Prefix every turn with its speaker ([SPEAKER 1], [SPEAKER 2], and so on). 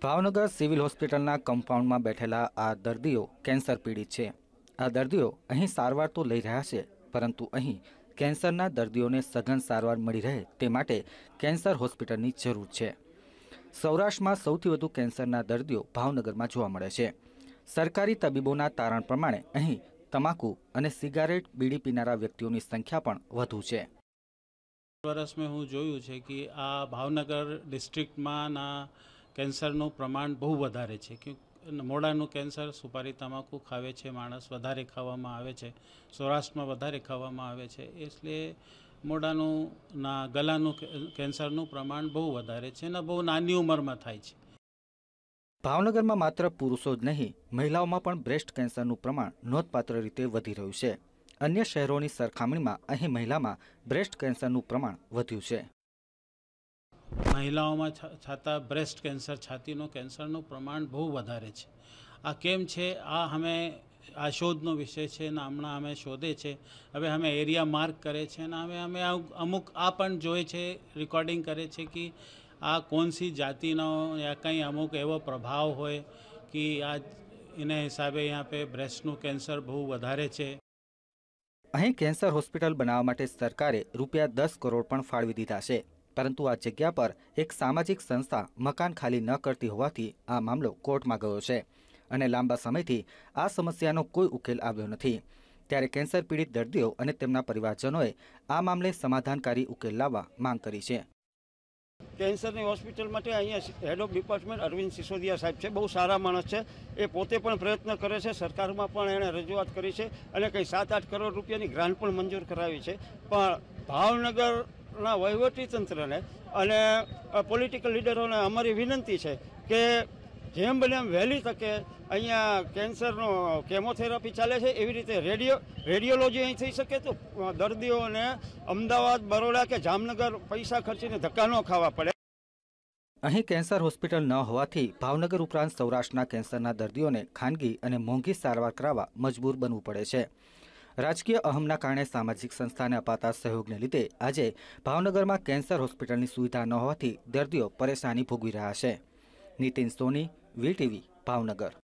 [SPEAKER 1] Bhavnagar civil હોસ્પિટલના કમ્પાઉન્ડમાં બેઠેલા આ દર્દીઓ કેન્સર પીડિત છે આ દર્દીઓ અહીં સારવાર તો લઈ રહ્યા છે પરંતુ અહીં કેન્સરના દર્દીઓને સઘન સારવાર મળી રહે તે માટે કેન્સર હોસ્પિટલની જરૂર છે સૌરાષ્ટ્રમાં સૌથી વધુ કેન્સરના દર્દીઓ ભાવનગરમાં જોવા મળે છે સરકારી તબીબોના તારણ પ્રમાણે અહીં તમાકુ અને સિગારેટ બીડી પીનારા વ્યક્તિઓની સંખ્યા પણ વધુ છે
[SPEAKER 2] વર્ષ મેં હું જોયું છે કે આ ભાવનગર ડિસ્ટ્રિક્ટમાંના કેન્સરનું પ્રમાણ બહુ વધારે છે કે મોડાનું કેન્સર સુપારી તમાકુ ખાવે છે માણસ વધારે ખાવામાં આવે છે સૌરાષ્ટ્રમાં વધારે ખાવામાં આવે છે એટલે મોડાનું ના ગલાનું કેન્સરનું પ્રમાણ બહુ વધારે છે અને બહુ નાની ઉંમરમાં થાય છે
[SPEAKER 1] ભાવનગરમાં માત્ર પુરુષો જ નહીં મહિલાઓમાં પણ બ્રેસ્ટ કેન્સરનું પ્રમાણ નોંધપાત્ર રીતે વધી રહ્યું છે અન્ય શહેરોની સરખામણીમાં અહીં મહિલામાં બ્રેસ્ટ કેન્સરનું પ્રમાણ વધ્યું છે
[SPEAKER 2] મહિલાઓમાં છાતા બ્રેસ્ટ કેન્સર છાતીનું કેન્સરનું પ્રમાણ બહુ વધારે છે આ કેમ છે આ અમે આ શોધનો વિષય છે ને હમણાં અમે શોધે છે હવે અમે એરિયા માર્ક કરે છે અને અમે અમે અમુક આ પણ જોઈએ છે રિકોર્ડિંગ કરે છે કે આ કોનસી જાતિનો યા કંઈ અમુક એવો પ્રભાવ હોય કે આ એને હિસાબે અહીંયા પે બ્રેસ્ટનું કેન્સર બહુ વધારે છે
[SPEAKER 1] અહીં કેન્સર હોસ્પિટલ બનાવવા માટે સરકારે રૂપિયા દસ કરોડ પણ ફાળવી દીધા છે પરંતુ આ જગ્યા પર એક સામાજિક સંસ્થા મકાન ખાલી ન કરતી હોવાથી આ મામલો કોર્ટમાં ગયો છે અને લાંબા સમયથી આ સમસ્યાનો કોઈ ઉકેલ આવ્યો નથી ત્યારે કેન્સર પીડિત દર્દીઓ અને તેમના પરિવારજનોએ આ મામલે સમાધાનકારી ઉકેલ લાવવા માંગ કરી છે
[SPEAKER 3] કેન્સરની હોસ્પિટલ માટે અહીંયા head of department Arvind Sisodia સાહેબ છે બહુ સારા માણસ છે એ પોતે પણ પ્રયત્ન કરે છે સરકારમાં પણ એણે રજૂઆત કરી છે અને કંઈ સાત આઠ કરોડ રૂપિયાની ગ્રાન્ટ પણ મંજૂર કરાવી છે પણ ભાવનગર ના વહીવટીતંત્રને અને પોલિટિકલ લીડરોને અમારી વિનંતી છે કે જેમ બને એમ વહેલી તકે અહીંયા કેન્સરનો કેમોથેરાપી ચાલે છે એવી રીતે રેડિયો રેડિયોલોજી અહીં થઈ શકે તો દર્દીઓને અમદાવાદ બરોડા કે જામનગર પૈસા ખર્ચીને ધક્કા ન ખાવા પડે
[SPEAKER 1] અહીં કેન્સર હોસ્પિટલ ન હોવાથી ભાવનગર ઉપરાંત સૌરાષ્ટ્રના કેન્સરના દર્દીઓને ખાનગી અને મોંઘી સારવાર કરાવવા મજબૂર બનવું પડે છે રાજકીય અહમના કારણે સામાજિક સંસ્થાને અપાતા સહયોગને લીધે આજે ભાવનગરમાં કેન્સર હોસ્પિટલની સુવિધા ન હોવાથી દર્દીઓ પરેશાની ભોગવી રહ્યા છે નીતિન સોની વીટીવી ભાવનગર